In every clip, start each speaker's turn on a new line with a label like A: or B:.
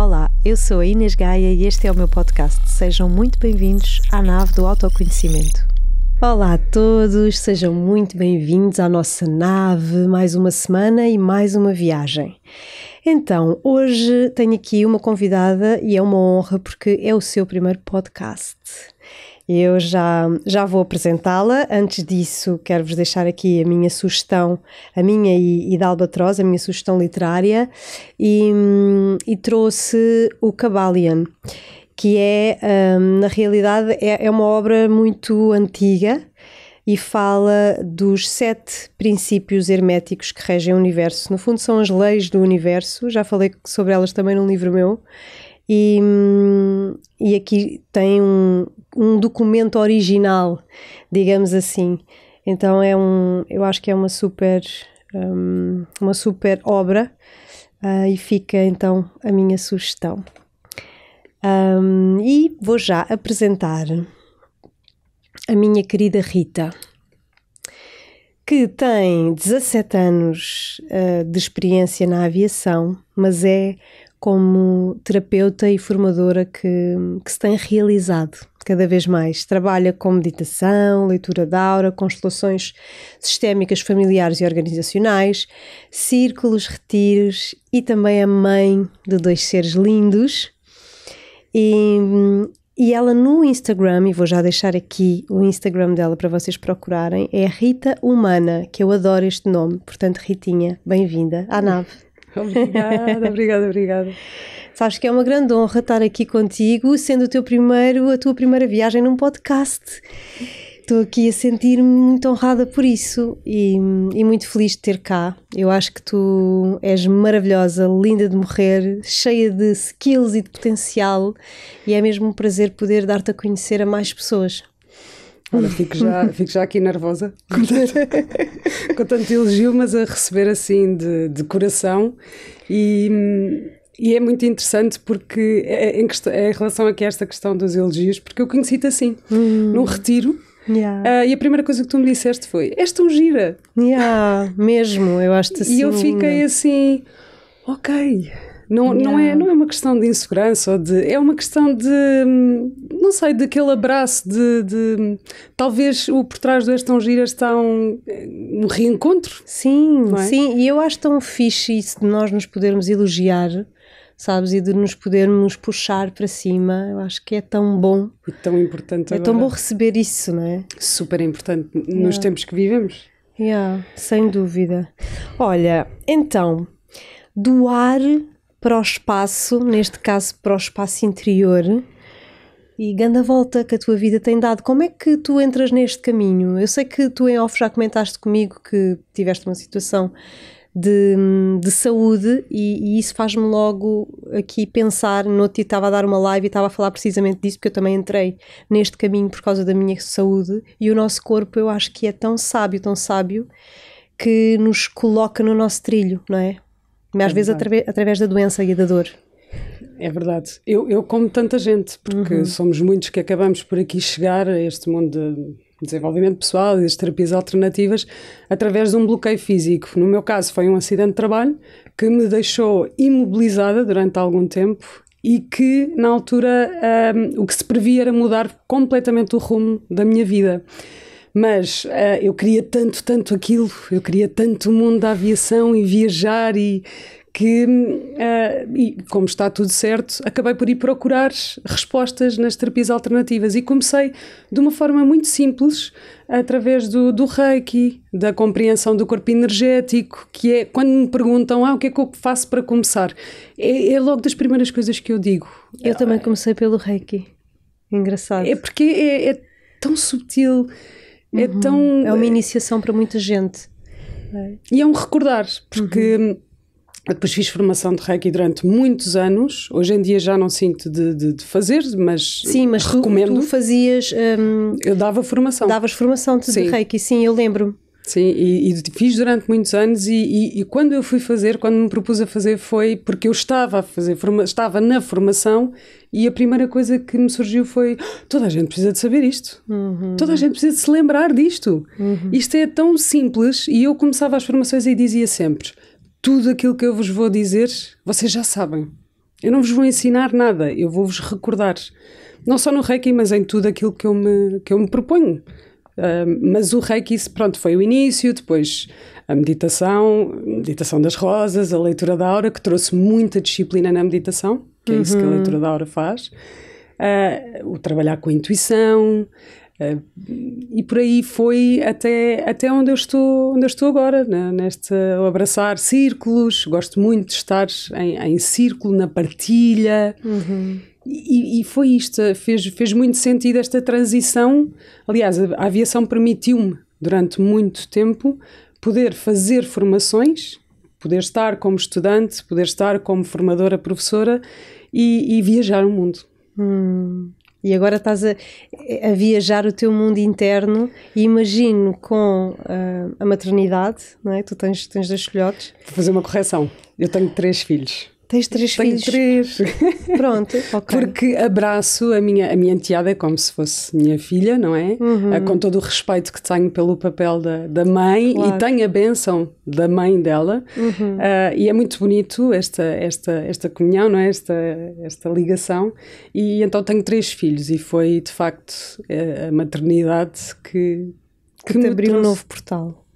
A: Olá, eu sou a Inês Gaia e este é o meu podcast. Sejam muito bem-vindos à nave do autoconhecimento. Olá a todos, sejam muito bem-vindos à nossa nave, mais uma semana e mais uma viagem. Então, hoje tenho aqui uma convidada e é uma honra porque é o seu primeiro podcast. Eu já, já vou apresentá-la. Antes disso, quero-vos deixar aqui a minha sugestão, a minha e, e da Albatroz, a minha sugestão literária, e, e trouxe o Cabalion que é, um, na realidade, é, é, uma obra muito antiga e fala dos sete princípios herméticos que regem o universo. No fundo, são as leis do universo, já falei sobre elas também num livro meu, e, hum, e aqui tem um, um documento original, digamos assim. Então é um, eu acho que é uma super, um, uma super obra uh, e fica então a minha sugestão. Um, e vou já apresentar a minha querida Rita, que tem 17 anos uh, de experiência na aviação, mas é como terapeuta e formadora que, que se tem realizado cada vez mais. Trabalha com meditação, leitura da aura, constelações sistémicas familiares e organizacionais, círculos, retiros e também a mãe de dois seres lindos. E, e ela no Instagram, e vou já deixar aqui o Instagram dela para vocês procurarem, é Rita Humana, que eu adoro este nome. Portanto, Ritinha, bem-vinda à nave. Obrigada, obrigada, obrigada. Sabes que é uma grande honra estar aqui contigo, sendo o teu primeiro, a tua primeira viagem num podcast. Estou aqui a sentir-me muito honrada por isso e, e, muito feliz de ter cá. Eu acho que tu és maravilhosa, linda de morrer, cheia de skills e de potencial, e é mesmo um prazer poder dar-te a conhecer a mais pessoas.
B: Olha, fico já, fico já aqui nervosa com tanto, com tanto elogio, mas a receber assim de, de coração e, e é muito interessante porque é, é em, é em relação aqui a esta questão dos elogios, porque eu conheci-te assim, hum. num retiro. Yeah. Uh, e a primeira coisa que tu me disseste foi: És tão gira. Yeah, mesmo, eu acho assim. E eu assim fiquei assim: Ok, não, não, é, não é uma questão de insegurança, ou de, é uma questão de, hum, não sei, daquele abraço de, de talvez o por trás do Estão Giras está um, um reencontro.
A: Sim, é? sim, e eu acho tão fixe isso de nós nos podermos elogiar, sabes, e de nos podermos puxar para cima, eu acho que é tão bom.
B: E tão importante É agora. tão bom receber isso, não é? Super importante yeah. nos tempos que vivemos.
A: Yeah, sem dúvida. Olha, então, doar para o espaço, neste caso para o espaço interior, e ganda volta que a tua vida tem dado. Como é que tu entras neste caminho? Eu sei que tu em off já comentaste comigo que tiveste uma situação de, de saúde e, e isso faz-me logo aqui pensar. No outro dia estava a dar uma live e estava a falar precisamente disso, porque eu também entrei neste caminho por causa da minha saúde e o nosso corpo eu acho que é tão sábio, tão sábio, que nos coloca no nosso trilho, não é? mas às é vezes através da doença e da dor.
B: É verdade. Eu, eu como tanta gente, porque uhum. somos muitos que acabamos por aqui chegar a este mundo de desenvolvimento pessoal e das terapias alternativas através de um bloqueio físico. No meu caso, foi um acidente de trabalho que me deixou imobilizada durante algum tempo e que, na altura, um, o que se previa era mudar completamente o rumo da minha vida. Mas uh, eu queria tanto, tanto aquilo, eu queria tanto o mundo da aviação e viajar e que, uh, e como está tudo certo, acabei por ir procurar respostas nas terapias alternativas e comecei de uma forma muito simples, através do, do Reiki, da compreensão do corpo energético, que é quando me perguntam ah, o que é que eu faço para começar, é, é logo das primeiras coisas que eu digo. Eu também comecei pelo Reiki, engraçado. É porque é, é
A: tão subtil então, uhum. É tão. É uma eh, iniciação para muita gente. É.
B: E é um recordar, porque. Uhum. Depois fiz formação de Reiki durante muitos anos. Hoje em dia já não sinto de, de, de fazer, mas Sim, mas recomendo. Tu, tu
A: fazias.
B: Hum,
A: eu dava formação. Davas formação de Reiki, sim, eu lembro.
B: Sim, e, e, fiz durante muitos anos e, e, e, quando eu fui fazer, quando me propus a fazer foi porque eu estava a fazer, forma, estava na formação e a primeira coisa que me surgiu foi ah, toda a gente precisa de saber isto, uhum. toda a gente precisa de se lembrar disto. Uhum. Isto é tão simples e eu começava as formações e dizia sempre, tudo aquilo que eu vos vou dizer, vocês já sabem. Eu não vos vou ensinar nada, eu vou vos recordar. Não só no Reiki, mas em tudo aquilo que eu me, que eu me proponho mas o reiki, pronto, foi o início, depois a meditação, a meditação das rosas, a leitura da aura, que trouxe muita disciplina na meditação, que uhum. é isso que a uhum. leitura da aura faz, uh, o trabalhar com a intuição, Uh, e por aí foi até, até onde, eu estou, onde eu estou agora, né? neste abraçar círculos. Gosto muito de estar em, em círculo, na partilha. Uhum. E, e, foi isto, fez, fez muito sentido esta transição. Aliás, a, aviação permitiu-me, durante muito tempo, poder fazer formações, poder estar como estudante, poder estar como formadora, professora e, e viajar o mundo. Hum. E agora estás a, a, viajar
A: o teu mundo interno e imagino com uh, a maternidade, não é? Tu
B: tens, tens dois filhotes. Vou fazer uma correção. Eu tenho três filhos. Tens três Tenho filhos? três. Pronto, ok. Porque abraço a minha, a minha enteada como se fosse minha filha, não é? Uhum. Ah, com todo o respeito que tenho pelo papel da, da mãe claro. e tenho a bênção da mãe dela. Uhum. Uh, e é muito bonito esta, esta, esta comunhão, não é? Esta, esta ligação. E então tenho três filhos e foi de facto a maternidade que. Que, que te abriu um novo portal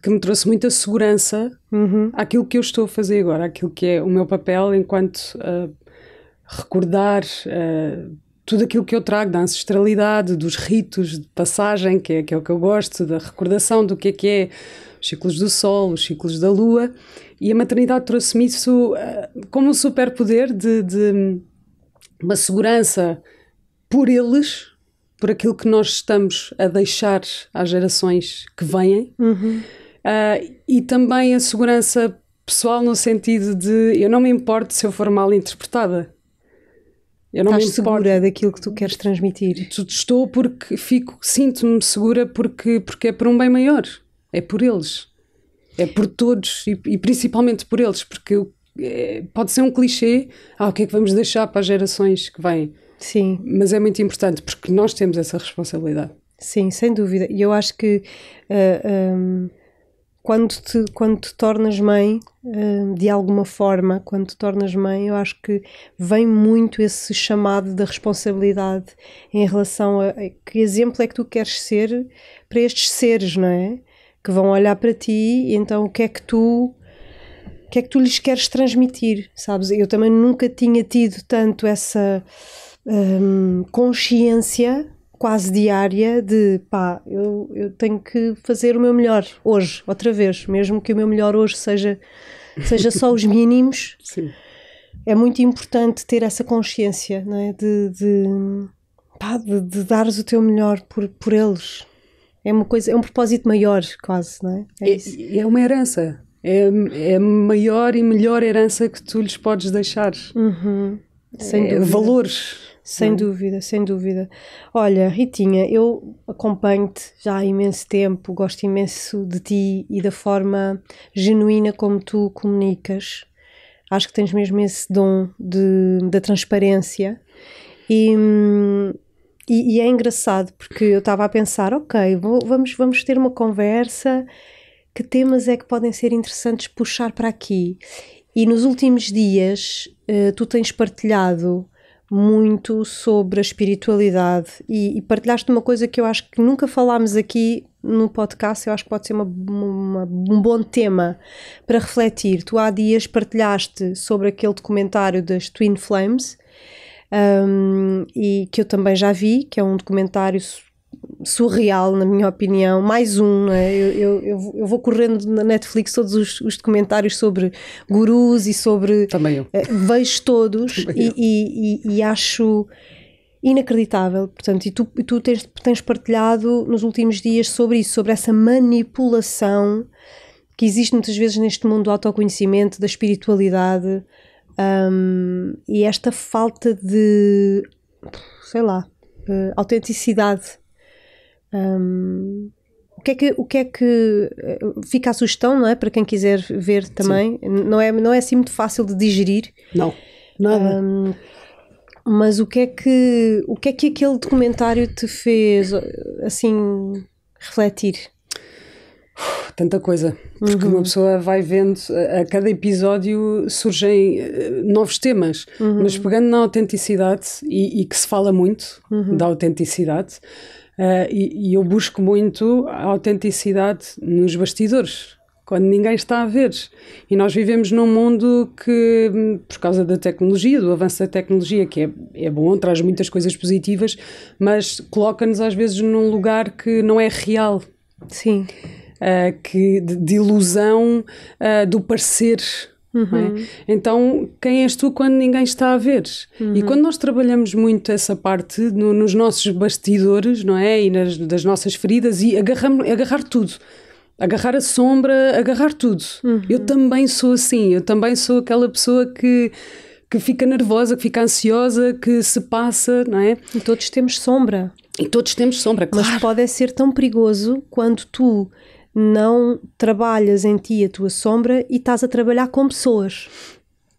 B: que me trouxe muita segurança uhum. àquilo que eu estou a fazer agora, àquilo que é o meu papel enquanto uh, recordar uh, tudo aquilo que eu trago da ancestralidade, dos ritos de passagem, que é, que é o que eu gosto, da recordação do que é que é os ciclos do sol, os ciclos da lua, e a maternidade trouxe-me isso uh, como um superpoder de, de uma segurança por eles, por aquilo que nós estamos a deixar às gerações que vêm. Uhum. Uh, e também a segurança pessoal no sentido de eu não me importo se eu for mal interpretada. Eu não Estás me importo. segura daquilo que tu queres transmitir. Estou porque fico, sinto-me segura porque, porque é por um bem maior. É por eles. É por todos e, e principalmente por eles, porque é, pode ser um clichê. Ah, o que é que vamos deixar para as gerações que vêm? Sim. Mas é muito importante porque nós temos essa responsabilidade. Sim,
A: sem dúvida. E eu acho que.
B: Uh, ah, um ah, quando te,
A: quando te tornas mãe, hum, de alguma forma, quando te tornas mãe, eu acho que vem muito esse chamado da responsabilidade em relação a que exemplo é que tu queres ser para estes seres, não é? Que vão olhar para ti, então o que é que tu o que é que tu lhes queres transmitir, sabes? Eu também nunca tinha tido tanto essa hum, consciência quase diária de pá, eu, eu tenho que fazer o meu melhor hoje, outra vez, mesmo que o meu melhor hoje seja, seja só os mínimos. Sim. É muito importante ter essa consciência não é? de, de, pá, de, de dares o teu melhor
B: por, por eles. É uma coisa, é um propósito maior, quase, não é? É, é, é uma herança. É, é a maior e melhor herança que tu lhes podes deixar. Uhum, sem é Valores sem hum. dúvida, sem dúvida. Olha, Ritinha,
A: eu acompanho-te já há imenso tempo, gosto imenso de ti e da forma genuína como tu comunicas. Acho que tens mesmo esse dom de, da transparência. E, e, e é engraçado porque eu estava a pensar: ok, vou, vamos, vamos ter uma conversa. Que temas é que podem ser interessantes puxar para aqui? E nos últimos dias uh, tu tens partilhado muito sobre a espiritualidade e, e, partilhaste uma coisa que eu acho que nunca falámos aqui no podcast, eu acho que pode ser uma, uma, um bom tema para refletir. Tu há dias partilhaste sobre aquele documentário das Twin Flames um, e que eu também já vi, que é um documentário surreal, na minha opinião. Mais um, né eu, eu, eu vou correndo na Netflix todos os, os documentários sobre gurus e sobre. Também eu. Eh, vejo todos e, e, e, e, acho inacreditável. Portanto, e tu, tu tens, tens partilhado nos últimos dias sobre isso, sobre essa manipulação que existe muitas vezes neste mundo do autoconhecimento, da espiritualidade um, e esta falta de, sei lá, uh, autenticidade um, o que é que, o que, é que eh, fica a sugestão, não é? Para quem quiser ver também, não é, não é assim muito fácil de digerir. Não, nada. É um, mas o que é que o que é que aquele documentário te fez assim refletir?
B: Tanta coisa, porque uhum. uma pessoa vai vendo, a cada episódio surgem eh, novos temas, uhum. mas pegando na autenticidade, e, e, que se fala muito uhum. da autenticidade, Uh, e, e, eu busco muito a autenticidade nos bastidores, quando ninguém está a ver. E nós vivemos num mundo que, por causa da tecnologia, do avanço da tecnologia, que é, é bom, traz muitas coisas positivas, mas coloca-nos às vezes num lugar que não é real. Sim. Uh, que, de, de ilusão uh, do parecer é? Uhum. É? Então, quem és tu quando ninguém está a ver? Uhum. E quando nós trabalhamos muito essa parte no, nos nossos bastidores, não é? E nas das nossas feridas, e agarramos, agarrar tudo. Agarrar a sombra, agarrar tudo. Uhum. Eu também sou assim, eu também sou aquela pessoa que que fica nervosa, que fica ansiosa, que se passa, não é? E todos temos sombra. E todos temos sombra,
A: claro. Mas pode ser tão perigoso quando tu não trabalhas em ti a
B: tua sombra e estás a trabalhar com pessoas.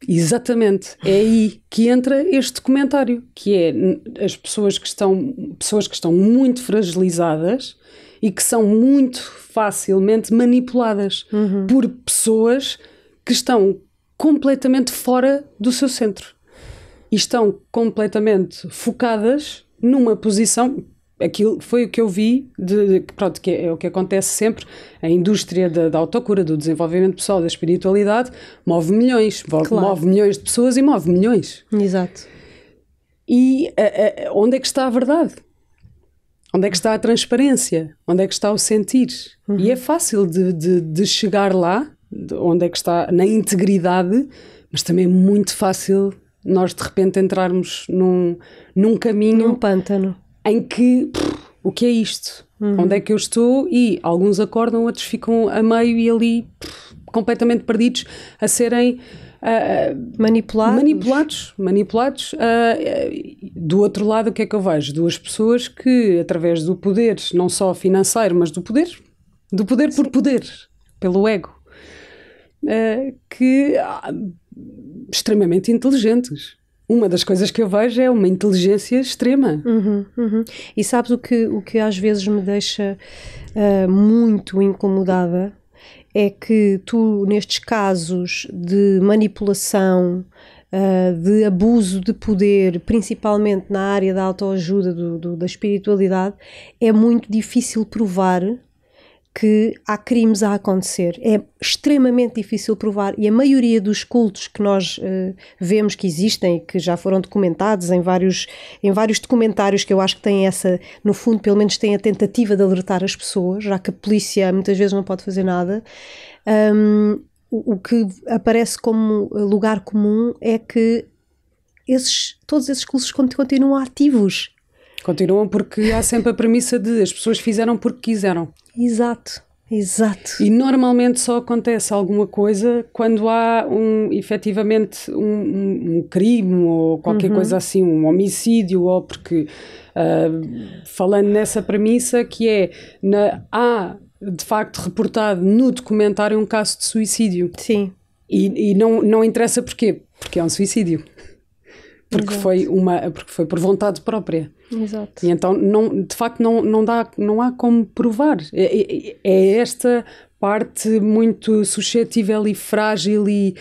B: Exatamente, é aí que entra este comentário, que é as pessoas que estão, pessoas que estão muito fragilizadas e que são muito facilmente manipuladas uhum. por pessoas que estão completamente fora do seu centro e estão completamente focadas numa posição aquilo foi o que eu vi, de, de, pronto, que é, é, o que acontece sempre, a indústria da, da autocura, do desenvolvimento pessoal, da espiritualidade, move milhões, claro. move milhões de pessoas e move milhões. Exato. E a, a, onde é que está a verdade? Onde é que está a transparência? Onde é que está o sentir? Uhum. E é uhum. fácil de, de, de chegar lá, de onde é que está na integridade, mas também é muito fácil nós de repente entrarmos num, num caminho. Num pântano em que pff, o que é isto? Uhum. Onde é que eu estou? E alguns acordam, outros ficam a meio e ali pff, completamente perdidos a serem. Uh, manipulados. Manipulados, manipulados. Uh, do outro lado, o que é que eu vejo? Duas pessoas que, através do poder, não só financeiro, mas do poder, do poder Sim. por poder, pelo ego, uh, que extremamente inteligentes uma das coisas que eu vejo é uma inteligência extrema. Uhum, uhum. E sabes o que, o que
A: às vezes me deixa uh, muito incomodada? É que tu, nestes casos de manipulação, Uh, de abuso de poder, principalmente na área da autoajuda, do, do, da espiritualidade, é muito difícil provar que há crimes a acontecer. É extremamente difícil provar e a maioria dos cultos que nós uh, vemos que existem e que já foram documentados em vários, em vários documentários que eu acho que têm essa, no fundo, pelo menos têm a tentativa de alertar as pessoas, já que a polícia muitas vezes não pode fazer nada. Um, o, o que aparece como lugar comum é que
B: esses, todos esses cultos continuam ativos. Continuam porque há sempre a premissa de as pessoas fizeram porque quiseram. Exato. Exato. E normalmente só acontece alguma coisa quando há um, efetivamente um, um, crime ou qualquer uhum. coisa assim, um homicídio, ou porque, uh, falando nessa premissa, que é, na, há de facto reportado no documentário um caso de suicídio. Sim. E, e não, não interessa porquê, porque é um suicídio. Porque foi, uma, porque foi por vontade própria. Exato. E então, não, de facto, não, não, dá, não há como provar. É, é, é, esta parte muito suscetível e frágil e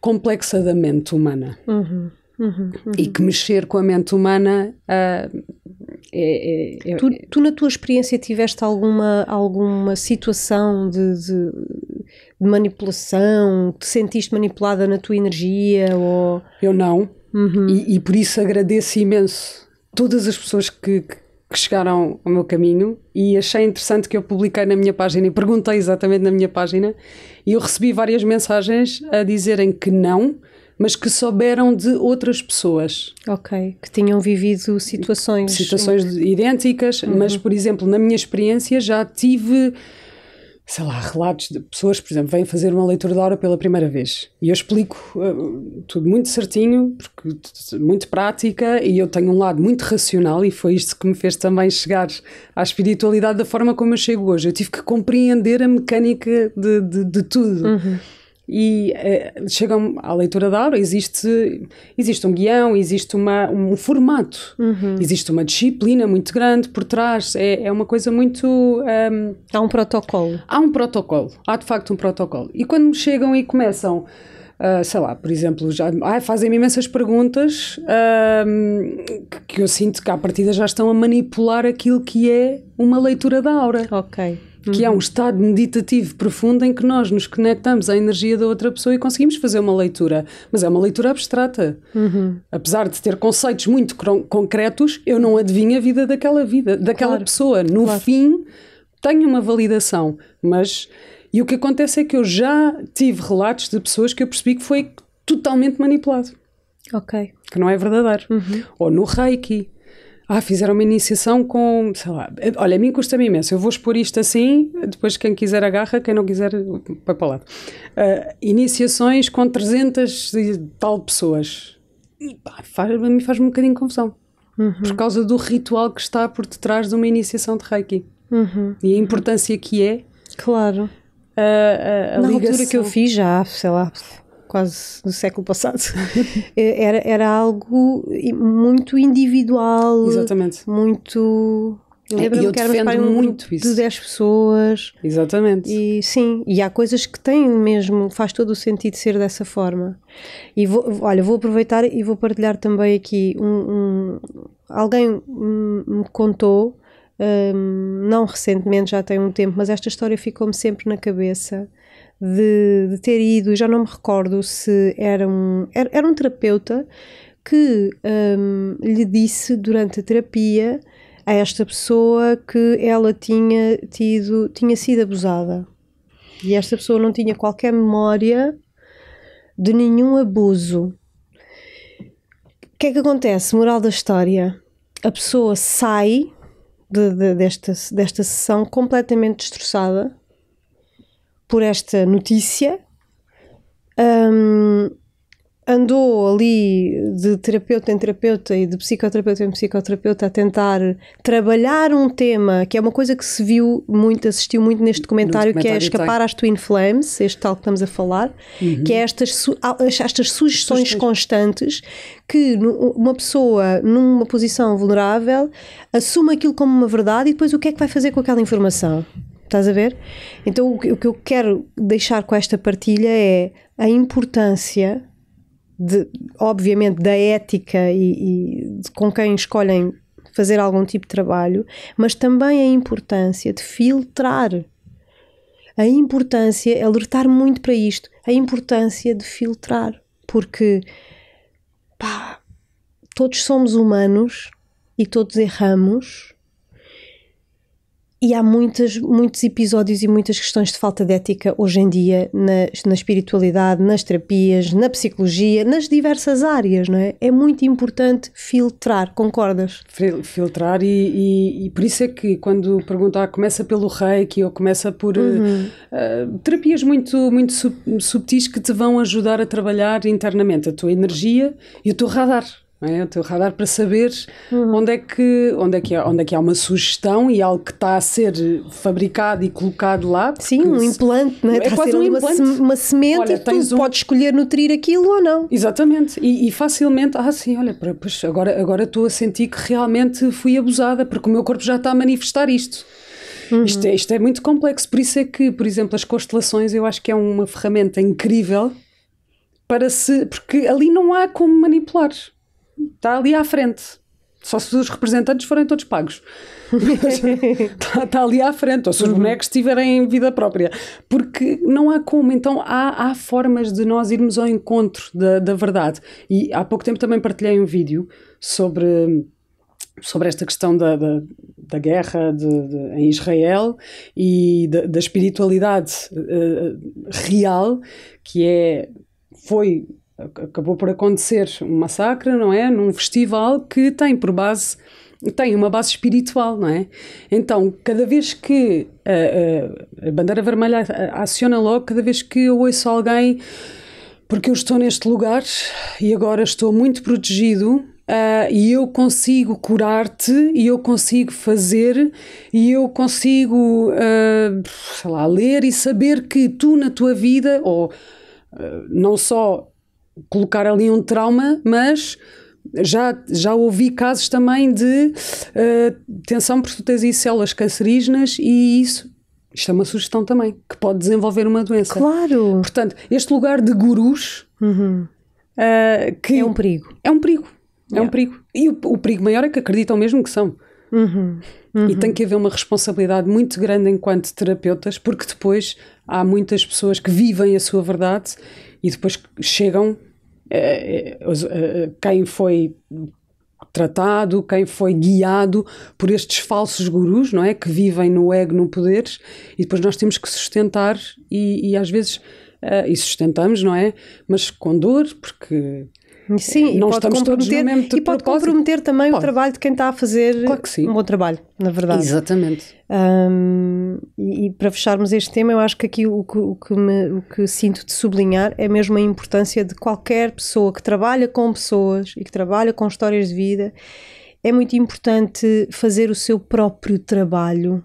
B: complexa da mente humana. Uhum. Uhum, uhum. e que mexer com a mente humana uh, é, é, é, tu, tu, na tua
A: experiência tiveste alguma alguma situação de, de, de,
B: manipulação te sentiste manipulada na tua energia ou eu não uhum. e, e, por isso agradeço imenso todas as pessoas que, que chegaram ao meu caminho e achei interessante que eu publiquei na minha página e perguntei exatamente na minha página e eu recebi várias mensagens a dizerem que não, mas que souberam de outras pessoas. Ok, que tinham vivido situações. Situações idênticas, uhum. mas por exemplo, na minha experiência já tive sei lá, relatos de pessoas, por exemplo, vêm fazer uma leitura da hora pela primeira vez. E eu explico uh, tudo muito certinho, porque muito prática, e eu tenho um lado muito racional, e foi isto que me fez também chegar à espiritualidade da forma como eu chego hoje. Eu tive que compreender a mecânica de, de, de tudo. Uhum e é, eh, chegam à leitura da aura existe, existe um guião, existe uma, um formato, uhum. existe uma disciplina muito grande por trás, é, é uma coisa muito... Um, ehm, há um protocolo. Há um protocolo, há de facto um protocolo. E quando chegam e começam... Uh, sei lá, por exemplo, já fazem-me imensas perguntas ehm, que, que eu sinto que à partida já estão a manipular aquilo que é uma leitura da aura. Ok uhum. que é um uhum. estado meditativo profundo em que nós nos conectamos à energia da outra pessoa e conseguimos fazer uma leitura. Mas é uma leitura abstrata. Uhum. Apesar de ter conceitos muito concretos, eu não adivinho a vida daquela vida, daquela claro. pessoa. No claro. fim, tenho uma validação, mas e o que acontece é que eu já tive relatos de pessoas que eu percebi que foi totalmente manipulado. Ok. Que não é verdadeiro. Uhum. Ou no Reiki, ah, fizeram uma iniciação com, sei lá, é, olha, a mim custa-me imenso, eu vou expor isto assim, depois quem quiser agarra, quem não quiser vai para lá. Uh, iniciações com 300 e tal pessoas. E, faz, a mim faz um bocadinho de confusão. Uhum. Por causa do ritual que está por detrás de uma iniciação de Reiki.
A: Uhum. E a
B: importância que é. Claro. A, ah, a, a Na ligação. altura que eu fiz
A: já, sei lá, quase no século passado, eh, era, era algo muito individual, Exatamente. muito eu lembro-me que éramos um muito isso. de 10 pessoas. Exatamente. E sim, e há coisas que têm mesmo, faz todo o sentido ser dessa forma. E vou, olha, vou aproveitar e vou partilhar também aqui um, um alguém me contou, um, não recentemente, já tem um tempo, mas esta história ficou-me sempre na cabeça de, de ter ido, já não me recordo se era um, era, era um terapeuta que um, lhe disse durante a terapia a esta pessoa que ela tinha tido, tinha sido abusada. E esta pessoa não tinha qualquer memória de nenhum abuso. O que é que acontece? Moral da história. A pessoa sai de, de, desta, desta sessão completamente destroçada, por esta notícia. Um, andou ali de terapeuta em terapeuta e de psicoterapeuta em psicoterapeuta a tentar trabalhar um tema que é uma coisa que se viu muito, assistiu muito neste documentário, que é Escapar tem. às Twin Flames, este tal que estamos a falar, uhum. que é estas, estas sugestões constantes que uma pessoa numa posição vulnerável assume aquilo como uma verdade e depois o que é que vai fazer com aquela informação? Estás a ver? Então o que eu quero deixar com esta partilha é a importância, de, obviamente, da ética e, e de, com quem escolhem fazer algum tipo de trabalho, mas também a importância de filtrar. A importância, alertar muito para isto, a importância de filtrar, porque pá, todos somos humanos e todos erramos e há muitas, muitos episódios e muitas questões de falta de ética hoje em dia na, na espiritualidade, nas terapias, na psicologia, nas diversas áreas, não é? É muito
B: importante filtrar, concordas? Filtrar e, e, e por isso é que quando perguntar ah, começa pelo reiki ou começa por eh, uhum. uh, terapias muito, muito sub, subtis que te vão ajudar a trabalhar internamente a tua energia e o teu radar é? o teu radar para saber uhum. onde, é que, onde, é que há, onde é que há uma sugestão e algo que está a ser fabricado e colocado lá. Sim, um implante, não é? é quase um implante. Uma, uma semente olha, e tu um... podes escolher nutrir aquilo ou não. Exatamente, e, e facilmente, ah sim, olha, pois agora, agora estou a sentir que realmente fui abusada, porque o meu corpo já está a manifestar isto. Uhum. Isto, é, isto é muito complexo, por isso é que, por exemplo, as constelações eu acho que é uma ferramenta incrível para se. porque ali não há como manipular está ali à frente. Só se os representantes forem todos pagos. está, tá ali à frente, ou se os uhum. bonecos tiverem vida própria. Porque não há como. Então há, há formas de nós irmos ao encontro da, da verdade. E há pouco tempo também partilhei um vídeo sobre sobre esta questão da, da, da guerra de, de, em Israel e da, da espiritualidade uh, real que é foi acabou por acontecer um massacre, não é? Num festival que tem por base tem uma base espiritual, não é? Então, cada vez que a, eh, a, eh, a bandeira vermelha aciona logo, cada vez que eu ouço alguém, porque eu estou neste lugar e agora estou muito protegido, Uh, e eu consigo curar-te, e eu consigo fazer, e eu consigo, uh, sei lá, ler e saber que tu na tua vida, ou uh, não só colocar ali um trauma, mas já, já ouvi casos também de uh, tensão porque tu tens aí células cancerígenas e isso. Isto é uma sugestão também, que pode desenvolver uma doença. Claro! Portanto, este lugar de gurus. Uhum. Uh, que é um perigo. É um perigo. É yeah. um perigo. E o, o, perigo maior é que acreditam mesmo que são. Uhum. Uhum. E tem que haver uma responsabilidade muito grande enquanto terapeutas, porque depois há muitas pessoas que vivem a sua verdade e depois chegam eh, eh, eh, quem foi tratado, quem foi guiado por estes falsos gurus, não é? Que vivem no ego, no poder e depois nós temos que sustentar e, e às vezes. Uh, e sustentamos, não é? Mas com dor, porque Sim, não estamos todos no mesmo E
A: pode propósito. comprometer também pode. o trabalho de quem está a fazer claro um
B: bom trabalho, na verdade. Exatamente.
A: Um, e, e, para fecharmos este tema, eu acho que aqui o que, o que, me, o que sinto de sublinhar é mesmo a importância de qualquer pessoa que trabalha com pessoas e que trabalha com histórias de vida. É muito importante fazer o seu próprio trabalho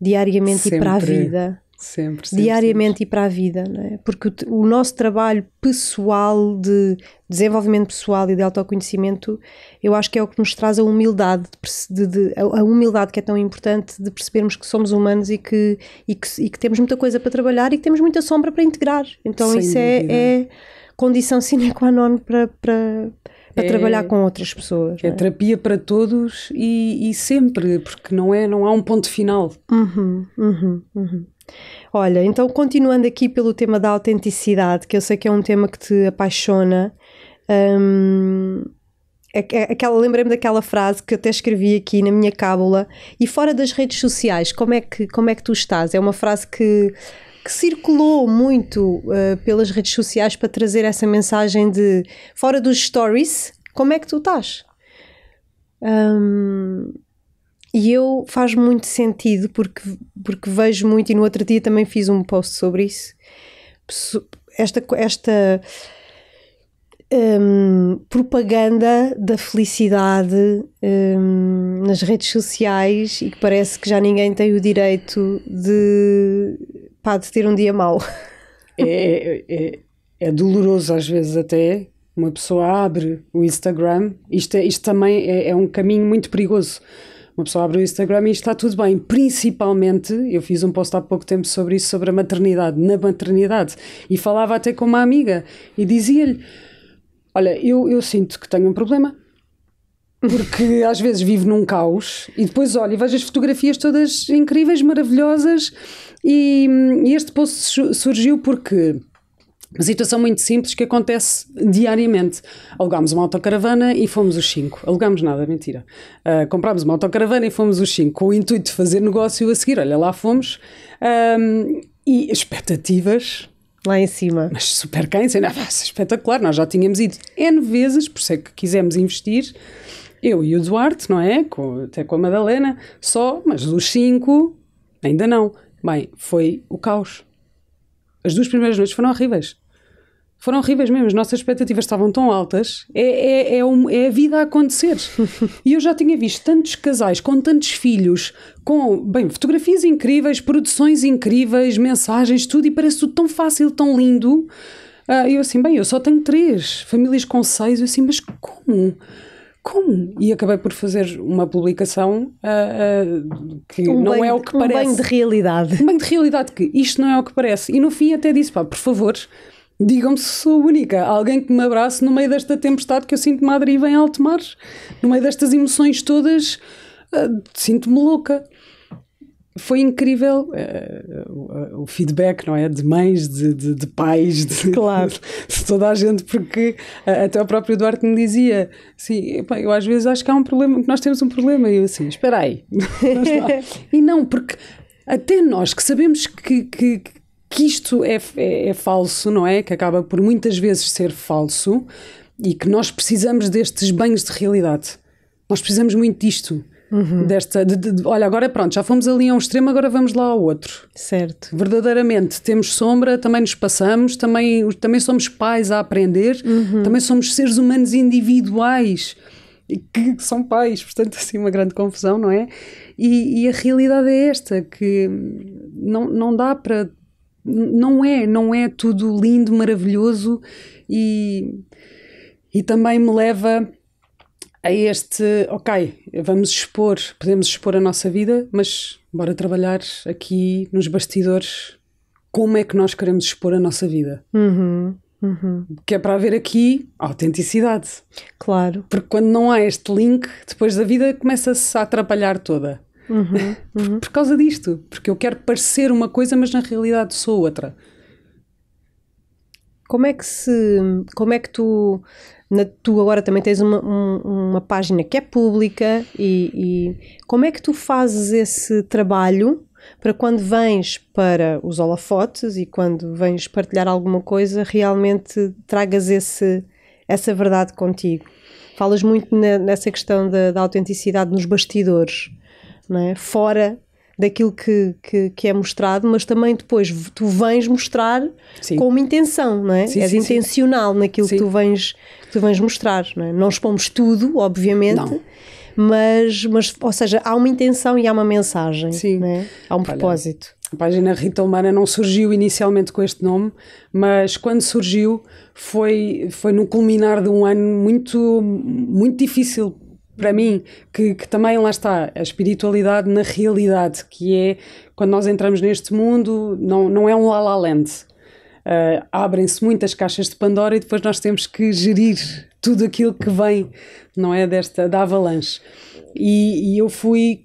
A: diariamente Sempre. e para a vida Sempre, sempre, diariamente sempre. e para a vida, não é? Porque o, o, nosso trabalho pessoal de desenvolvimento pessoal e de autoconhecimento, eu acho que é o que nos traz a humildade, de, de, de, a humildade que é tão importante de percebermos que somos humanos e que, e que, e que temos muita coisa para trabalhar e que temos muita sombra para integrar.
B: Então Sem isso é, é,
A: condição sine qua non para, para para é, trabalhar com
B: outras pessoas. É, é? terapia para todos e, e, sempre, porque não é, não há um ponto final. Uhum,
A: uhum, uhum. Olha, então continuando aqui pelo tema da autenticidade, que eu sei que é um tema que te apaixona, hum, é é aquela lembrei-me daquela frase que eu até escrevi aqui na minha cábula e fora das redes sociais como é que como é que tu estás é uma frase que que circulou muito uh, pelas redes sociais para trazer essa mensagem de fora dos stories como é que tu estás um, e eu faz muito sentido porque, porque vejo muito, e no outro dia também fiz um post sobre isso. Esta, esta um, propaganda da felicidade um, nas redes sociais e que parece que já ninguém tem o direito de, pá, de ter um dia mau. É, é,
B: é, é doloroso às vezes até uma pessoa abre o Instagram. Isto, é, isto também é, é um caminho muito perigoso uma pessoa abre o Instagram e está tudo bem. Principalmente, eu fiz um post há pouco tempo sobre isso, sobre a maternidade, na maternidade, e falava até com uma amiga e dizia-lhe: Olha, eu, eu sinto que tenho um problema. Porque às vezes vivo num caos e depois olho e vejo as fotografias todas incríveis, maravilhosas. E, e este post surgiu porque uma situação muito simples que acontece diariamente. Alugámos uma autocaravana e fomos os cinco. Alugámos nada, mentira. Uh, comprámos uma autocaravana e fomos os cinco, com o intuito de fazer negócio a seguir. Olha, lá fomos. Um, e expectativas. Lá em cima. Mas super quem? Ah, espetacular, nós já tínhamos ido N vezes, por isso é que quisemos investir. Eu e o Duarte, não é? Com, até com a Madalena, só, mas os cinco, ainda não. Bem, foi o caos. As duas primeiras noites foram horríveis foram horríveis mesmo. As nossas expectativas estavam tão altas, é, é, é, um, é a vida a acontecer. e eu já tinha visto tantos casais com tantos filhos, com, bem, fotografias incríveis, produções incríveis, mensagens, tudo, e parece tudo tão fácil, tão lindo. Uh, eu assim, bem, eu só tenho três, famílias com seis, eu assim, mas como? Como? E acabei por fazer uma publicação uh, uh, que um não é o que parece. Um banho de realidade. Um banho de realidade, que isto não é o que parece. E no fim até disse, pá, por favor, Digam-me se sou única, alguém que me abrace no meio desta tempestade que eu sinto madre e vem alto mar, no meio destas emoções todas, uh, sinto-me louca. Foi incrível uh, o feedback, não é? De mães, de, de, de pais, de, claro. de, toda a gente, porque uh, até o próprio Duarte me dizia: assim, eu às vezes acho que há um problema, que nós temos um problema. E eu assim: espera aí. e não, porque até nós que sabemos que, que que isto é, é, é falso, não é? Que acaba por muitas vezes ser falso e que nós precisamos destes banhos de realidade. Nós precisamos muito disto. Uhum. Desta, de, de, de, olha, agora pronto, já fomos ali a um extremo, agora vamos lá ao outro. Certo. Verdadeiramente, temos sombra, também nos passamos, também, também somos pais a aprender, uhum. também somos seres humanos individuais que são pais, portanto, assim, uma grande confusão, não é? E, e a realidade é esta: que não, não dá para não é, não é tudo lindo, maravilhoso e, e também me leva a este, ok, vamos expor, podemos expor a nossa vida, mas bora trabalhar aqui nos bastidores como é que nós queremos expor a nossa vida. Uhum, uhum. Que é para haver aqui autenticidade. Claro. Porque quando não há este link, depois da vida começa-se a atrapalhar toda. Uhum, uhum. Por causa disto. Porque eu quero parecer uma coisa, mas na realidade sou outra.
A: Como é que se. Como é que tu. Na, tu agora também tens uma, um, uma página que é pública e, e como é que tu fazes esse trabalho para quando vens para os holofotes e quando vens partilhar alguma coisa, realmente tragas esse, essa verdade contigo. Falas muito na, nessa questão da, da autenticidade nos bastidores é? fora daquilo que, que, que, é mostrado, mas também depois tu vens mostrar sim. com uma intenção, não é? Sim, És sim, intencional naquilo que tu, vens, que tu vens mostrar, não é? Não expomos tudo, obviamente. Não. Mas, mas, ou seja, há uma intenção e há uma mensagem,
B: Sim. É? há um propósito. Olha, a página Rita Humana não surgiu inicialmente com este nome, mas quando surgiu foi, foi no culminar de um ano muito, muito difícil para mim, que, que, também lá está, a espiritualidade na realidade, que é quando nós entramos neste mundo, não, não é um la, -la land. Uh, Abrem-se muitas caixas de Pandora e depois nós temos que gerir tudo aquilo que vem, não é? Desta, da avalanche. E, e eu fui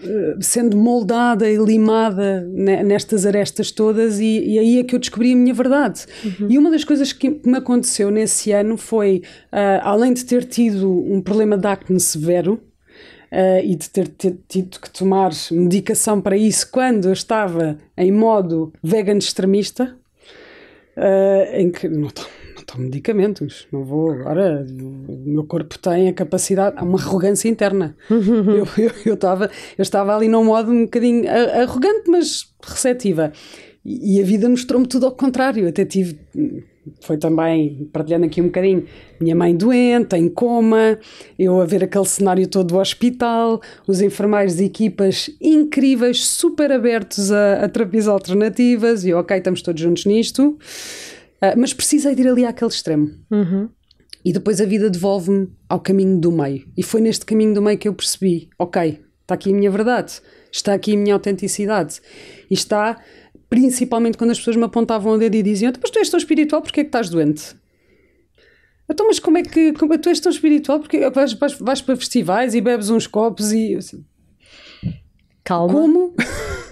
B: eh, sendo moldada e limada nestas arestas todas, e, e, aí é que eu descobri a minha verdade. Uhum. E uma das coisas que me aconteceu nesse ano foi, uh, além de ter tido um problema de acne severo, Uh, e de ter, ter, tido que tomar medicação para isso quando eu estava em modo vegan extremista, uh, em que não, tomo medicamentos, não vou agora. O meu corpo tem a capacidade, há uma arrogância interna. Uhum. eu, eu, eu, eu estava ali num modo um bocadinho arrogante, mas receptiva. E, e a vida mostrou-me tudo ao contrário. até tive, foi também, partilhando aqui um bocadinho, minha mãe doente, em coma, eu a ver aquele cenário todo do hospital, os enfermeiros e equipas incríveis, super abertos a, a terapias alternativas e ok, estamos todos juntos nisto. Uh, mas precisei de ir ali àquele extremo. Uhum. E depois a vida devolve-me ao caminho do meio. E foi neste caminho do meio que eu percebi: ok, está aqui a minha verdade, está aqui a minha autenticidade. E está principalmente quando as pessoas me apontavam o dedo e diziam: então, Mas tu és tão espiritual, porquê é que estás doente? Então, mas como é que. Como, tu és tão espiritual, porque vais, vais, vais para festivais e bebes uns copos e. Assim, Calma. Como?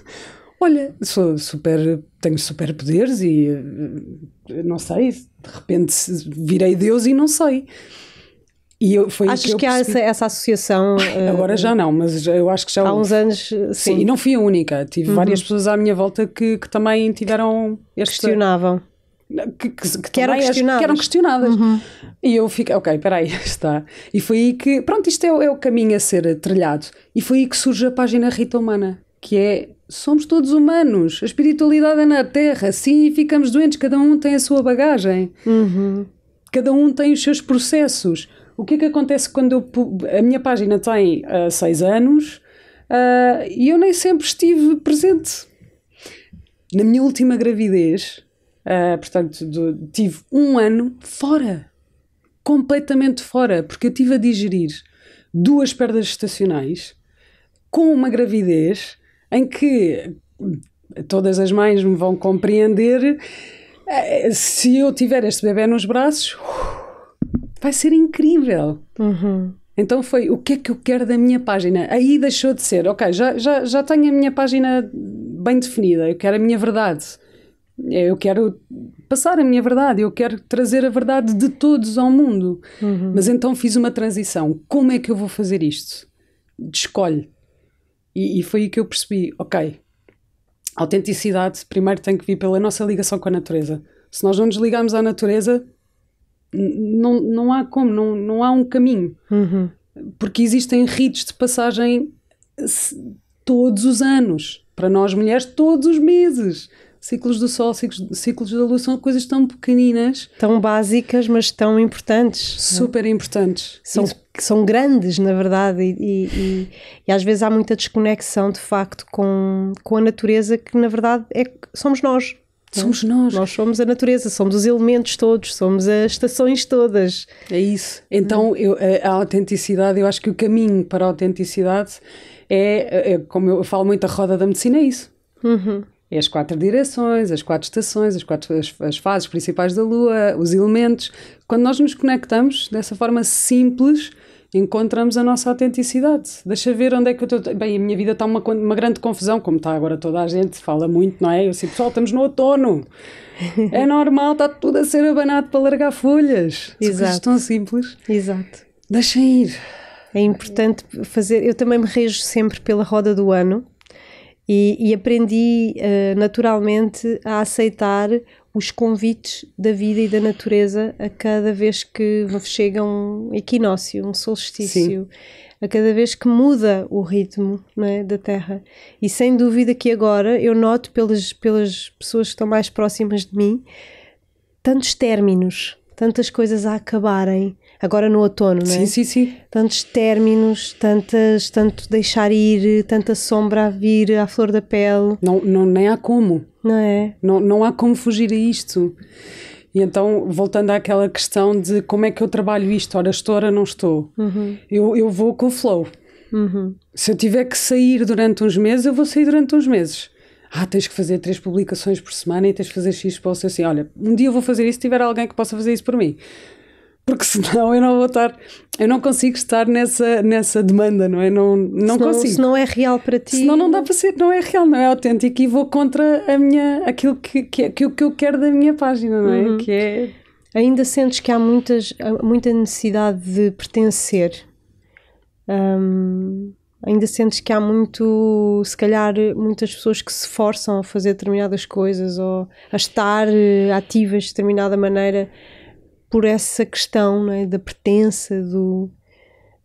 B: olha, sou super, tenho superpoderes e eh, não sei, de repente virei Deus e não sei. E eu, foi Achas que, que há essa, essa associação? Eh, Agora já não, mas eu acho que já. Há uns anos. Eh, sim, sim e não fui a única. Tive uhum. várias pessoas à minha volta que, que também tiveram. Este, Questionavam. Que, que, que, que eram, questionadas. eram questionadas. Uhum. E eu fiquei, ok, peraí, aí, está. E foi aí que. Pronto, isto é, é o caminho a ser trilhado. E foi aí que surge a página Rita Humana que é somos todos humanos, a espiritualidade é na Terra, sim, ficamos doentes, cada um tem a sua bagagem, uhum. cada um tem os seus processos. O que é que acontece quando eu. A minha página tem uh, seis anos uh, e eu nem sempre estive presente. Na minha última gravidez, uh, portanto, do, tive um ano fora, completamente fora, porque eu estive a digerir duas perdas estacionais com uma gravidez em que todas as mães me vão compreender. Eh, se eu tiver este bebê nos braços, uh, vai ser incrível. Uhum. Então foi o que é que eu quero da minha página? Aí deixou de ser, ok, já, já, já tenho a minha página bem definida, eu quero a minha verdade. Eu quero passar a minha verdade, eu quero trazer a verdade de todos ao mundo. Uhum. Mas então fiz uma transição. Como é que eu vou fazer isto? Escolhe. E, e foi aí que eu percebi: ok, autenticidade primeiro tem que vir pela nossa ligação com a natureza. Se nós não nos ligarmos à natureza, não, não há como, não, não há um caminho. Uhum. Porque existem ritos de passagem todos os anos. Para nós mulheres, todos os meses ciclos do Sol, ciclos, ciclos da Lua, são coisas tão pequeninas. Tão básicas, mas tão importantes. É? Super importantes. São,
A: são grandes, na verdade, e, e, e, às vezes há muita desconexão, de facto, com, com a natureza, que na verdade é, somos nós. É? Somos nós. Nós somos a natureza,
B: somos os elementos todos, somos as estações todas. É isso. Então, eu, a, a autenticidade, eu acho que o caminho para a autenticidade é, é, como eu falo muito, a roda da medicina é isso. Uhum. É as quatro direções, as quatro estações, as quatro as, as, fases principais da Lua, os elementos. Quando nós nos conectamos dessa forma simples, encontramos a nossa autenticidade. Deixa ver onde é que eu estou. Bem, a minha vida está uma, uma grande confusão, como está agora toda a gente, fala muito, não é? Eu sei, pessoal, estamos no outono. É normal, está tudo a ser abanado para largar folhas. Exato. Coisas tão simples. Exato. Deixa
A: ir. É importante fazer. Eu também me rejo sempre pela roda do ano e, e aprendi uh, naturalmente a aceitar os convites da vida e da natureza a cada vez que chega um equinócio, um solstício, Sim. a cada vez que muda o ritmo é, da Terra. E sem dúvida que agora eu noto pelas, pelas pessoas que estão mais próximas de mim tantos términos, tantas coisas a acabarem, agora no outono, não é? Sim, sim, sim. Tantos términos, tantas, tanto deixar ir, tanta sombra a vir à flor da pele.
B: Não, não nem há como. Não é? Não, não há como fugir a isto. E então, voltando àquela questão de como é que eu trabalho isto, ora estou, ora não estou, uhum. eu, eu vou com o flow. Uhum. Se eu tiver que sair durante uns meses, eu vou sair durante uns meses ah, tens que fazer três publicações por semana e tens que fazer X para o assim, olha, um dia eu vou fazer isso se tiver alguém que possa fazer isso por mim porque senão eu não vou estar, eu não consigo estar nessa, nessa demanda, não é? Não, não senão, consigo. Se não é real para ti. Senão não dá para ser, não é real, não é autêntico e vou contra a minha, aquilo que, que, que, que eu quero da minha página, não é? Uhum.
A: Que é... Ainda sentes que há muitas, muita necessidade de pertencer. Hum, ainda sentes que há muito, se calhar, muitas pessoas que se forçam a fazer determinadas coisas ou a estar eh, ativas de determinada maneira por essa questão é? da pertença, do,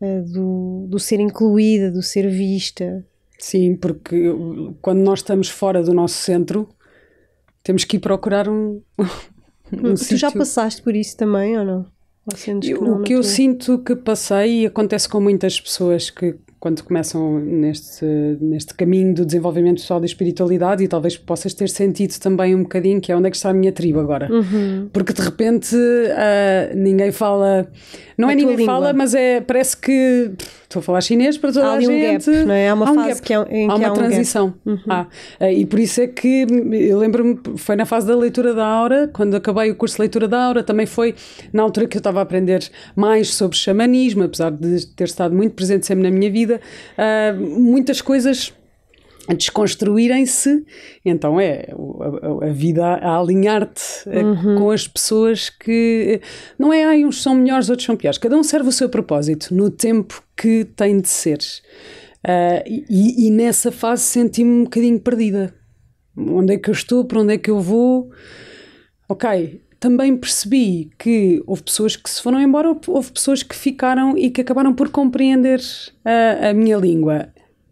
A: eh, do, do ser incluída, do ser vista.
B: Sim, porque quando nós estamos fora do nosso centro, temos que ir procurar um. Hum, um tu sítio. já passaste
A: por isso também ou não? Ou eu, que não, o que eu tua?
B: sinto que passei e acontece com muitas pessoas que quando começam neste, neste caminho do desenvolvimento pessoal da espiritualidade e talvez possas ter sentido também um bocadinho que é onde é que está a minha tribo agora. Uhum. Porque de repente uh, ninguém fala,
A: não a é ninguém língua. fala, mas
B: é, parece que estou a falar chinês para toda há a gente. Um gap, não é? Há uma há um fase que é, em há que uma há uma transição. uhum. ah, e por isso é que eu lembro-me, foi na fase da leitura da aura, quando acabei o curso de leitura da aura, também foi na altura que eu estava a aprender mais sobre xamanismo, apesar de ter estado muito presente sempre na minha vida, uh, muitas coisas desconstruírem-se, então é a, a vida a, alinhar-te eh, uhum. com as pessoas que eh, não é ai, uns são melhores, outros são piores. Cada um serve o seu propósito no tempo que tem de ser. Uh, e, e, nessa fase senti-me um bocadinho perdida. Onde é que eu estou? Para onde é que eu vou? Ok. Também percebi que houve pessoas que se foram embora, houve, pessoas que ficaram e que acabaram por compreender a minha língua.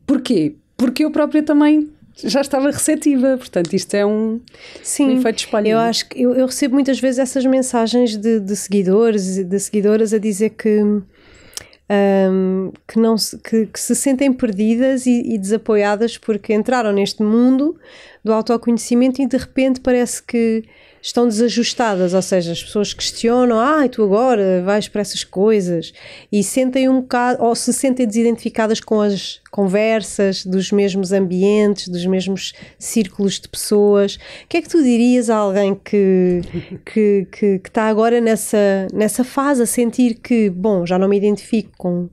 B: Porquê? porque eu própria também já estava receptiva, portanto isto é um, Sim, um efeito espalhado. Eu acho que eu, eu, recebo
A: muitas vezes essas mensagens de, de seguidores e de seguidoras a dizer que um, que, não se, que, que, se sentem perdidas e, e, desapoiadas porque entraram neste mundo do autoconhecimento e de repente parece que estão desajustadas, ou seja, as pessoas questionam, ah, tu agora vais para essas coisas, e sentem um bocado, ou se sentem desidentificadas com as conversas dos mesmos ambientes, dos mesmos círculos de pessoas. O que é que tu dirias a alguém que, que, que, que está agora nessa, nessa fase, a sentir que, bom, já não me identifico com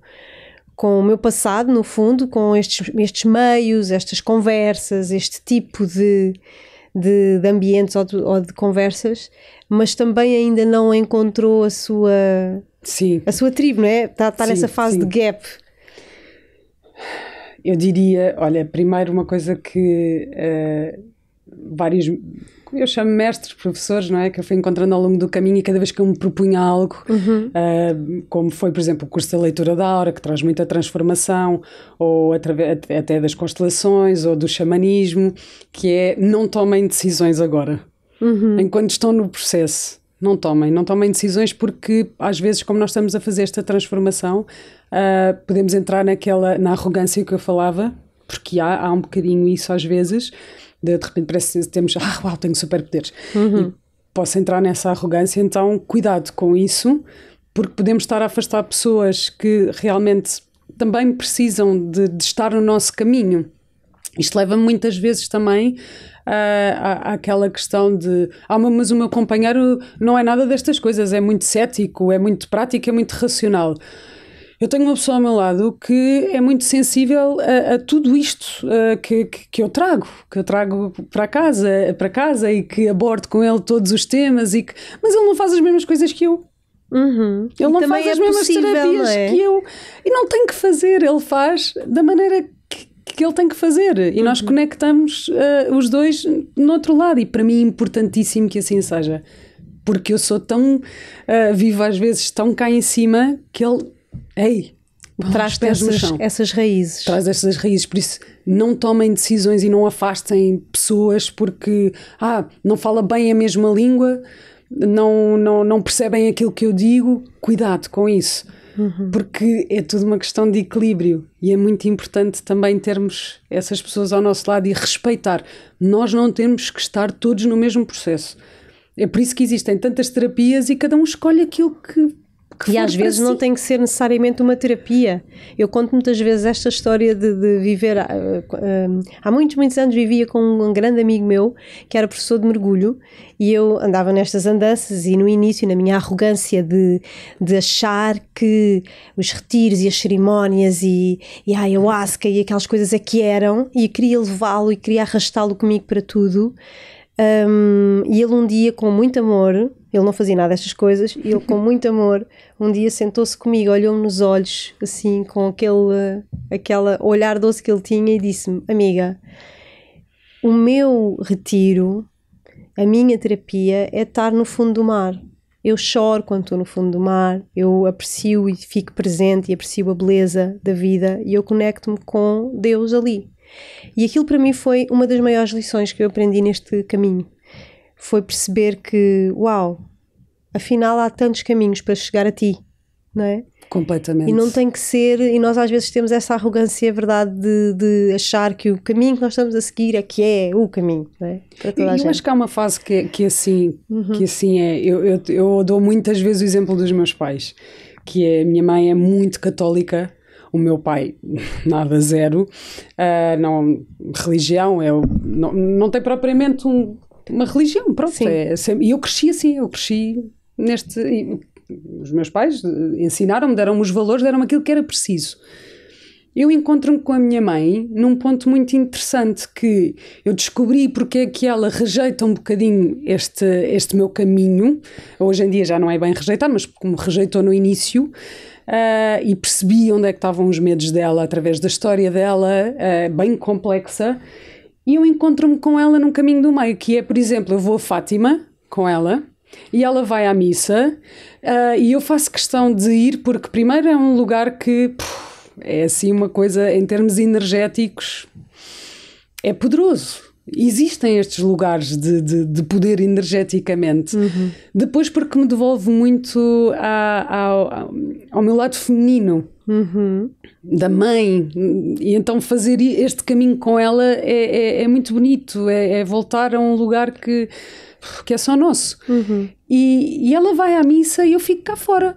A: com o meu passado, no fundo, com estes, estes meios, estas conversas, este tipo de, de, de ambientes ou de, ou de, conversas, mas também ainda não encontrou a sua, sim. A sua tribo, não é? Está, está sim, nessa fase sim. de
B: gap. Eu diria, olha, primeiro uma coisa que uh, vários, como eu chamo, mestres, professores, não é? Que eu fui encontrando ao longo do caminho e cada vez que eu me propunha algo, uhum. uh, como foi, por exemplo, o curso da leitura da aura, que traz muita transformação, ou através, até das constelações, ou do xamanismo, que é não tomem decisões agora, uhum. enquanto estão no processo. Não tomem, não tomem decisões porque às vezes, como nós estamos a fazer esta transformação, uh, podemos entrar naquela, na arrogância que eu falava, porque há, há um bocadinho isso às vezes, de, de repente parece que temos, ah, uau, tenho superpoderes. Uhum. E posso entrar nessa arrogância, então cuidado com isso, porque podemos estar a afastar pessoas que realmente também precisam de, de estar no nosso caminho. Isto leva muitas vezes também uh, àquela questão de ah, mas o meu companheiro não é nada destas coisas, é muito cético, é muito prático, é muito racional eu tenho uma pessoa ao meu lado que é muito sensível a, a tudo isto que, que, eu trago, que eu trago para casa, para casa e que abordo com ele todos os temas e que, mas ele não faz as mesmas coisas que eu. Uhum. Ele e não faz é as mesmas possível, terapias é? que eu e não tem que fazer, ele faz da maneira que, que ele tem que fazer e uhum. nós conectamos uh, os dois no outro lado e para mim é importantíssimo que assim seja porque eu sou tão uh, vivo às vezes tão cá em cima que ele Ei, traz essas, essas raízes. Traz essas raízes, por isso não tomem decisões e não afastem pessoas porque ah, não fala bem a mesma língua, não, não, não percebem aquilo que eu digo, cuidado com isso. Uhum. Porque é tudo uma questão de equilíbrio e é muito importante também termos essas pessoas ao nosso lado e respeitar. Nós não temos que estar todos no mesmo processo. É por isso que existem tantas terapias e cada um escolhe aquilo que que E às vezes não tem
A: que ser necessariamente uma terapia. Eu conto muitas vezes esta história de, de viver. Uh, uh, há muitos, muitos anos vivia com um grande amigo meu que era professor de mergulho e eu andava nestas andanças e no início, na minha arrogância de, de achar que os retiros e as cerimónias e, e a ayahuasca e aquelas coisas é que eram e queria levá-lo e queria arrastá-lo comigo para tudo. Um, e ele um dia, com muito amor, ele não fazia nada destas coisas e ele, com muito amor, um dia sentou-se comigo, olhou-me nos olhos, assim, com aquele, aquela olhar doce que ele tinha e disse-me: Amiga, o meu retiro, a minha terapia é estar no fundo do mar. Eu choro quando estou no fundo do mar, eu aprecio e fico presente e aprecio a beleza da vida e eu conecto-me com Deus ali. E aquilo para mim foi uma das maiores lições que eu aprendi neste caminho foi perceber que, uau, afinal há tantos caminhos para chegar a ti, não é?
B: Completamente. E não tem
A: que ser, e nós às vezes temos essa arrogância, é verdade, de, de achar que o caminho que nós estamos a seguir
B: é que é o caminho, não é? Para toda a gente. acho que há uma fase que, que assim, uhum. que assim é. Eu, eu, eu dou muitas vezes o exemplo dos meus pais, que é, a minha mãe é muito católica, o meu pai nada zero uh, não religião eu é não, não tem propriamente um uma religião, pronto. É, é e é, eu cresci assim, eu cresci neste. E, os meus pais eh, ensinaram-me, deram-me os valores, deram-me aquilo que era preciso. Eu encontro-me com a minha mãe num ponto muito interessante que eu descobri porque é que ela rejeita um bocadinho este, este meu caminho. Hoje em dia já não é bem rejeitar, mas como rejeitou no início, Uh, e percebi onde é que estavam os medos dela através da história dela, uh, bem complexa e eu encontro-me com ela num caminho do meio, que é, por exemplo, eu vou a Fátima com ela e ela vai à missa uh, e eu faço questão de ir porque primeiro é um lugar que puf, é assim uma coisa em termos energéticos é poderoso existem estes lugares de, de, de poder energeticamente. Uhum. Depois, porque me devolve muito a, ao, ao meu lado feminino. Uhum. Da mãe, e então fazer este caminho com ela é, é, é muito bonito, é, é, voltar a um lugar que, que é só nosso. Uhum. E, e ela vai à missa e eu fico cá fora,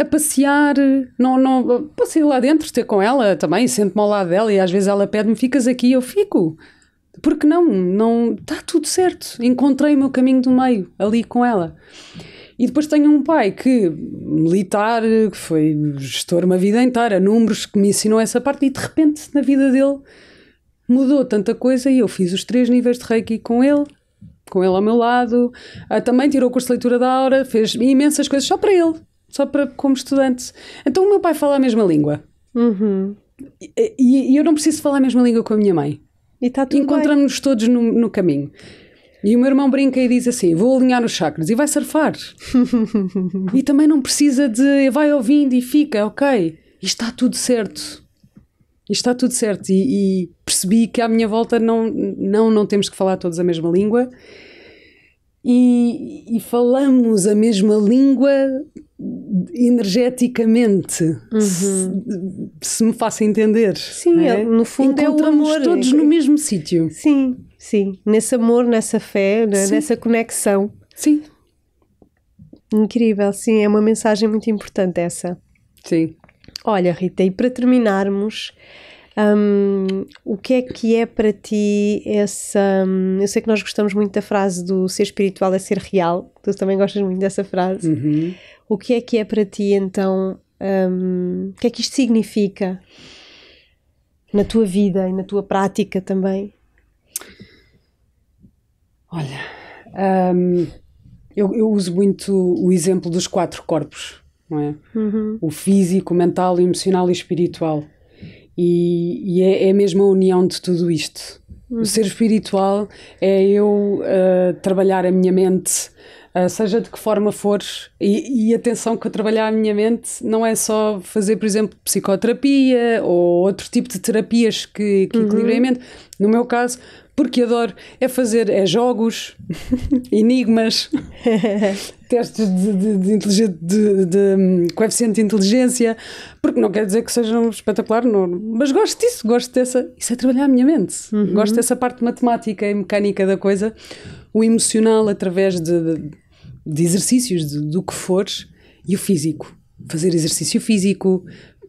B: a passear, não, não, passei lá dentro, ter com ela também, sento-me ao lado dela e às vezes ela pede-me, ficas aqui, eu fico. Porque não, não está tudo certo. Encontrei o meu caminho do meio ali com ela. E depois tenho um pai que, militar, que foi gestor uma vida inteira, números, que me ensinou essa parte, e de repente na vida dele mudou tanta coisa e eu fiz os três níveis de reiki com ele, com ele ao meu lado. Ah, também tirou o curso de leitura da aura, fez imensas coisas só para ele, só para como estudante. Então o meu pai fala a mesma língua. Uhum. E, e, eu não preciso falar a mesma língua com a minha mãe. E tá Encontramos-nos todos no, no caminho. E o meu irmão brinca e diz assim: Vou alinhar os chakras e vai surfar. e também não precisa de. Vai ouvindo e fica, ok. E está tudo certo. E está tudo certo. E, e, percebi que à minha volta não, não, não temos que falar todos a mesma língua. E, e falamos a mesma língua energeticamente, uhum. se, se, me faça entender. Sim, é? no fundo é o amor. todos é- no mesmo sítio. Sim,
A: sim. Nesse amor, nessa fé, né? nessa conexão. Sim. Incrível, sim. É uma mensagem muito importante essa. Sim. Olha, Rita, e para terminarmos, um, o que é que é para ti essa. Um, eu sei que nós gostamos muito da frase do ser espiritual é ser real, tu também gostas muito dessa frase. Uhum. O que é que é para ti então? Um, o que é que isto significa na tua vida e na tua prática também?
B: Olha, um, eu, eu, uso muito o exemplo dos quatro corpos, não é? Uhum. O físico, o mental, o emocional e o espiritual. E, e é, é mesmo a união de tudo isto. Uhum. O ser espiritual é eu uh, trabalhar a minha mente, ah, seja de que forma for. E, e, atenção que eu trabalhar a minha mente não é só fazer, por exemplo, psicoterapia ou outro tipo de terapias que, que uhum. equilibrem a mente. No meu caso, porque adoro é fazer é jogos, enigmas, testes de, de, de, inteligência, de, de, hum, coeficiente de inteligência, porque não quer dizer que sejam espetaculares espetacular, não, mas gosto disso, gosto dessa. Isso é trabalhar a minha mente, uhum. gosto dessa parte matemática e mecânica da coisa, o emocional através de de exercícios, de, do que for, e o físico. Fazer exercício físico, uh,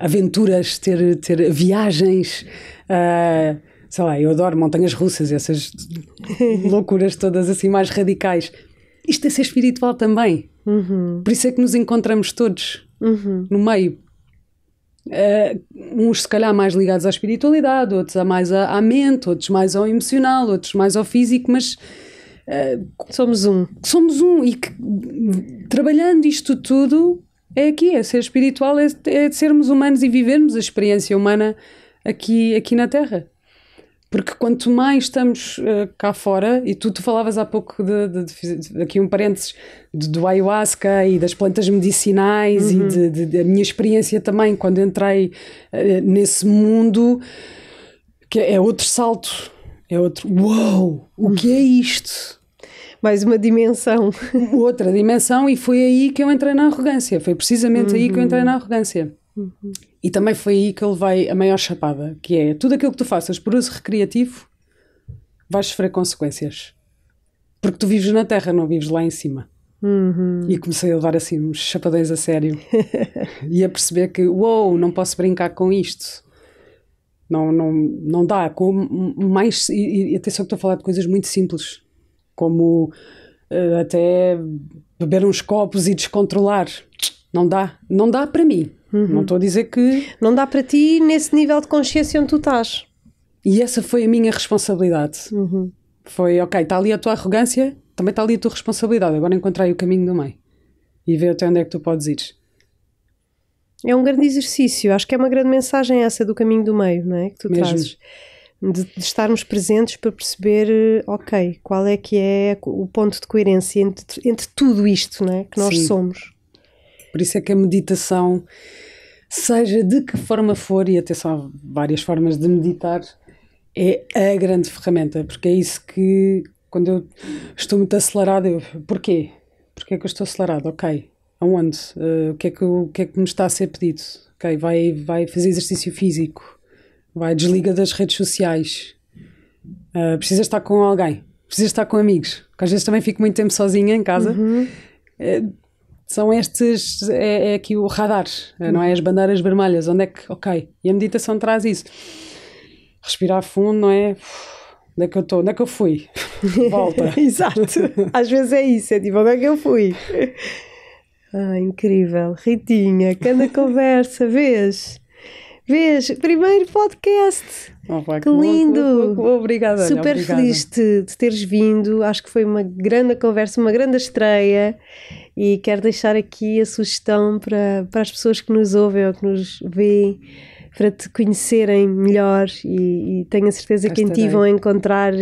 B: aventuras, ter, ter viagens. Uh, sei lá, eu adoro montanhas russas, essas loucuras todas assim mais radicais. Isto é ser espiritual também. Uhum. Por isso é que nos encontramos todos uhum. no meio. Uh, uns se calhar mais ligados à espiritualidade, outros a mais à, à mente, outros mais ao emocional, outros mais ao físico, mas ah, somos um. Somos um e que, trabalhando isto tudo é aqui, é ser espiritual, é, é sermos humanos e vivermos a experiência humana aqui, aqui na Terra. Porque quanto mais estamos uh, cá fora, e tu, tu falavas há pouco de, de, de, de aqui um parênteses do ayahuasca e das plantas medicinais uhum. e da minha experiência também quando entrei uh, nesse mundo, que é outro salto, é outro uau, wow, o uhum. que é isto? mais uma dimensão. Outra dimensão, e foi aí que eu entrei na arrogância. Foi precisamente uhum. aí que eu entrei na uhum. arrogância. Uhum. E também foi aí que ele vai a maior chapada, que é tudo aquilo que tu faças por uso recreativo vais sofrer consequências. Porque tu vives na terra, não vives lá em cima. Uhum. E comecei a levar assim uns chapadões a sério e a perceber que, uou, não posso brincar com isto. Não, não, não dá. Com mais, e, e atenção que estou a falar de coisas muito simples como uh, até beber uns copos e descontrolar. Não dá, não dá para mim. Uhum. Não estou a dizer que. Não dá para ti nesse nível de consciência onde tu estás. E essa foi a minha responsabilidade. Uhum. Foi, ok, está ali a tua arrogância, também está ali a tua responsabilidade. Agora encontrei o caminho do meio e ver até onde é que tu podes ir. É um grande
A: exercício, acho que é uma grande mensagem essa do caminho do meio, não é? Que tu Mesmo. trazes de, de, estarmos presentes para perceber, eh, ok, qual é que é o ponto de coerência entre, entre
B: tudo isto não é? que nós Sim. somos. Por isso é que a meditação, seja de que forma for, e até há várias formas de meditar, é a grande ferramenta, porque é isso que, quando eu estou muito acelerada, eu, porquê? Porquê é que eu estou acelerada? Ok, aonde? Uh, o, que é que, o que é que me está a ser pedido? Ok, vai, vai fazer exercício físico Vai, desliga das redes sociais. Uh, precisas estar com alguém. Precisas estar com amigos. Porque às vezes também fico muito tempo sozinha em casa. Uhum. Uh, são estes, é, é, aqui o radar, uhum. não é? As bandeiras vermelhas, onde é que, ok, e a meditação traz isso. Respirar fundo, não é? Onde é que eu estou? Onde é que eu fui? Volta. Exato. Às vezes é isso, é tipo, onde é que
A: eu fui? Ah, incrível. Ritinha, cada conversa, vês? Vês? Primeiro podcast!
B: Opa, oh, que lindo! Obrigada. Super obrigada. feliz
A: de, de teres vindo. Acho que foi uma grande conversa, uma grande estreia. E quero deixar aqui a sugestão para, para as pessoas que nos ouvem ou que nos veem, para te conhecerem melhor. E, e tenho a certeza que em ti vão encontrar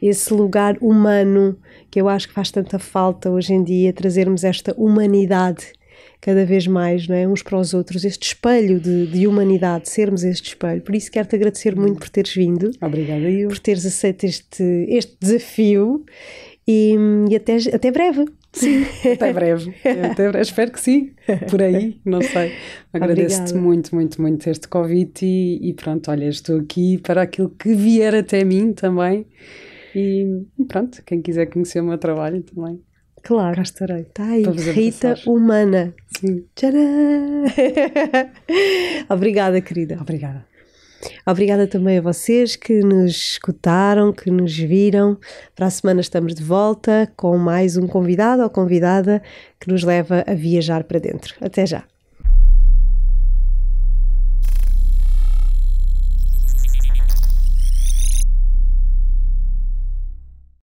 A: esse lugar humano que eu acho que faz tanta falta hoje em dia, trazermos esta humanidade cada vez mais não é? uns para os outros, este espelho de, de humanidade, sermos este espelho. Por isso quero-te agradecer muito por teres vindo. Obrigada eu. Por teres aceito este, este desafio e, e até, até breve. Sim,
B: até breve. até breve. Espero que sim, por aí, não sei. Agradeço-te muito, muito, muito este convite e, e, pronto, olha, estou aqui para aquilo que vier até mim também. E, e pronto, quem quiser conhecer o meu trabalho também Claro. Cá
A: estarei. Está aí, Rita Humana. Sim. Tcharam! Obrigada, querida. Obrigada. Obrigada também a vocês que nos escutaram, que nos viram. Para a semana estamos de volta com mais um convidado ou convidada que nos leva a viajar para dentro. Até já!